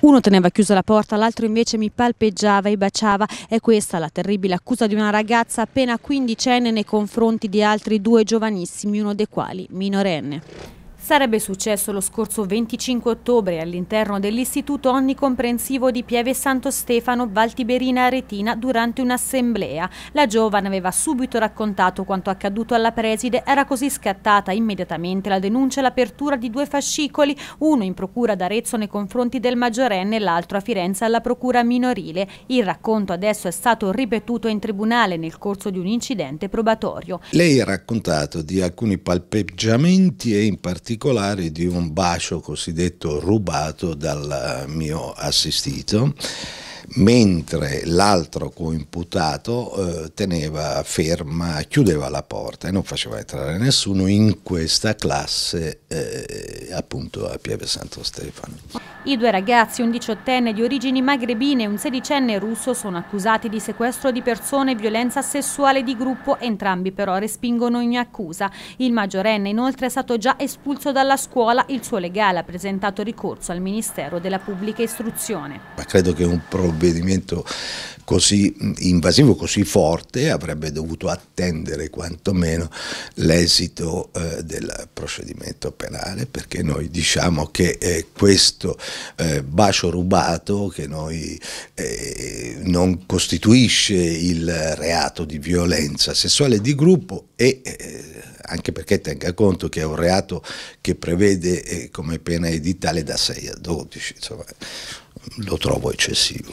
Uno teneva chiusa la porta, l'altro invece mi palpeggiava e baciava. È questa la terribile accusa di una ragazza appena quindicenne nei confronti di altri due giovanissimi, uno dei quali minorenne. Sarebbe successo lo scorso 25 ottobre all'interno dell'Istituto Onnicomprensivo di Pieve Santo Stefano Valtiberina Aretina durante un'assemblea. La giovane aveva subito raccontato quanto accaduto alla preside, era così scattata immediatamente la denuncia e l'apertura di due fascicoli, uno in procura d'Arezzo nei confronti del maggiorenne e l'altro a Firenze alla procura minorile. Il racconto adesso è stato ripetuto in tribunale nel corso di un incidente probatorio. Lei ha raccontato di alcuni palpeggiamenti e in particolare particolare di un bacio cosiddetto rubato dal eh, mio assistito mentre l'altro coimputato eh, teneva ferma, chiudeva la porta e non faceva entrare nessuno in questa classe eh, appunto a Pieve Santo Stefano. I due ragazzi, un diciottenne di origini magrebine e un sedicenne russo, sono accusati di sequestro di persone e violenza sessuale di gruppo, entrambi però respingono ogni accusa. Il maggiorenne inoltre è stato già espulso dalla scuola, il suo legale ha presentato ricorso al Ministero della Pubblica Istruzione. Credo che un provvedimento così invasivo, così forte, avrebbe dovuto attendere quantomeno l'esito eh, del procedimento penale, perché noi diciamo che eh, questo eh, bacio rubato, che noi, eh, non costituisce il reato di violenza sessuale di gruppo e eh, anche perché tenga conto che è un reato che prevede eh, come pena editale da 6 a 12, insomma, lo trovo eccessivo.